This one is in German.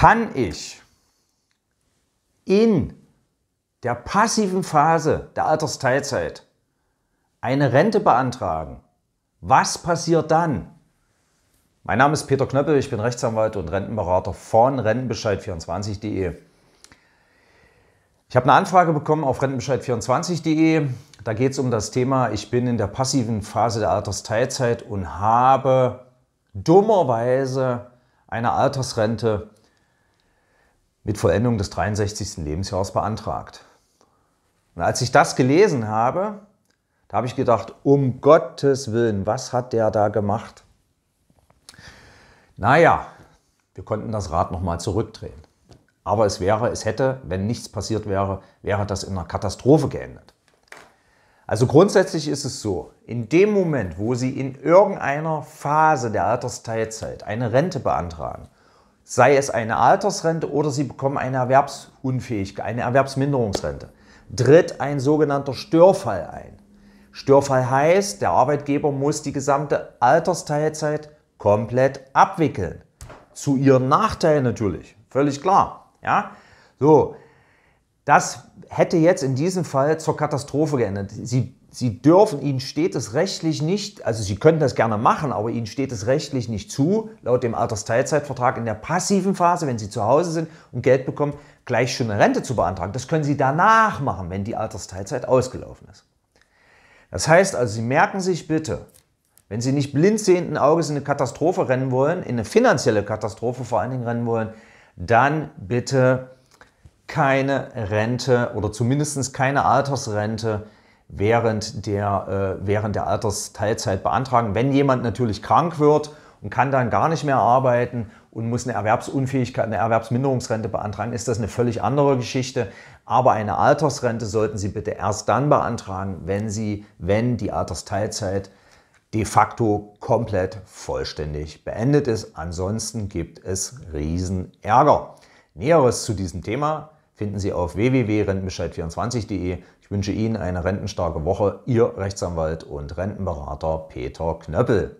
kann ich in der passiven Phase der Altersteilzeit eine Rente beantragen. Was passiert dann? Mein Name ist Peter Knöppel, ich bin Rechtsanwalt und Rentenberater von Rentenbescheid24.de. Ich habe eine Anfrage bekommen auf rentenbescheid24.de. Da geht es um das Thema, ich bin in der passiven Phase der Altersteilzeit und habe dummerweise eine Altersrente mit Vollendung des 63. Lebensjahres beantragt. Und als ich das gelesen habe, da habe ich gedacht, um Gottes Willen, was hat der da gemacht? Naja, wir konnten das Rad nochmal zurückdrehen. Aber es wäre, es hätte, wenn nichts passiert wäre, wäre das in einer Katastrophe geendet. Also grundsätzlich ist es so, in dem Moment, wo Sie in irgendeiner Phase der Altersteilzeit eine Rente beantragen, sei es eine Altersrente oder sie bekommen eine Erwerbsunfähigkeit, eine Erwerbsminderungsrente. Tritt ein sogenannter Störfall ein. Störfall heißt, der Arbeitgeber muss die gesamte Altersteilzeit komplett abwickeln. Zu ihrem Nachteil natürlich, völlig klar. Ja? So, das hätte jetzt in diesem Fall zur Katastrophe geändert. Sie Sie dürfen, Ihnen steht es rechtlich nicht, also Sie können das gerne machen, aber Ihnen steht es rechtlich nicht zu, laut dem Altersteilzeitvertrag in der passiven Phase, wenn Sie zu Hause sind und Geld bekommen, gleich schon eine Rente zu beantragen. Das können Sie danach machen, wenn die Altersteilzeit ausgelaufen ist. Das heißt also, Sie merken sich bitte, wenn Sie nicht blindsehenden Auges in eine Katastrophe rennen wollen, in eine finanzielle Katastrophe vor allen Dingen rennen wollen, dann bitte keine Rente oder zumindest keine Altersrente während der, äh, während der Altersteilzeit beantragen. Wenn jemand natürlich krank wird und kann dann gar nicht mehr arbeiten und muss eine Erwerbsunfähigkeit, eine Erwerbsminderungsrente beantragen, ist das eine völlig andere Geschichte. Aber eine Altersrente sollten Sie bitte erst dann beantragen, wenn Sie, wenn die Altersteilzeit de facto komplett vollständig beendet ist. Ansonsten gibt es Riesenärger. Näheres zu diesem Thema finden Sie auf www.rentenbescheid24.de. Ich wünsche Ihnen eine rentenstarke Woche. Ihr Rechtsanwalt und Rentenberater Peter Knöppel.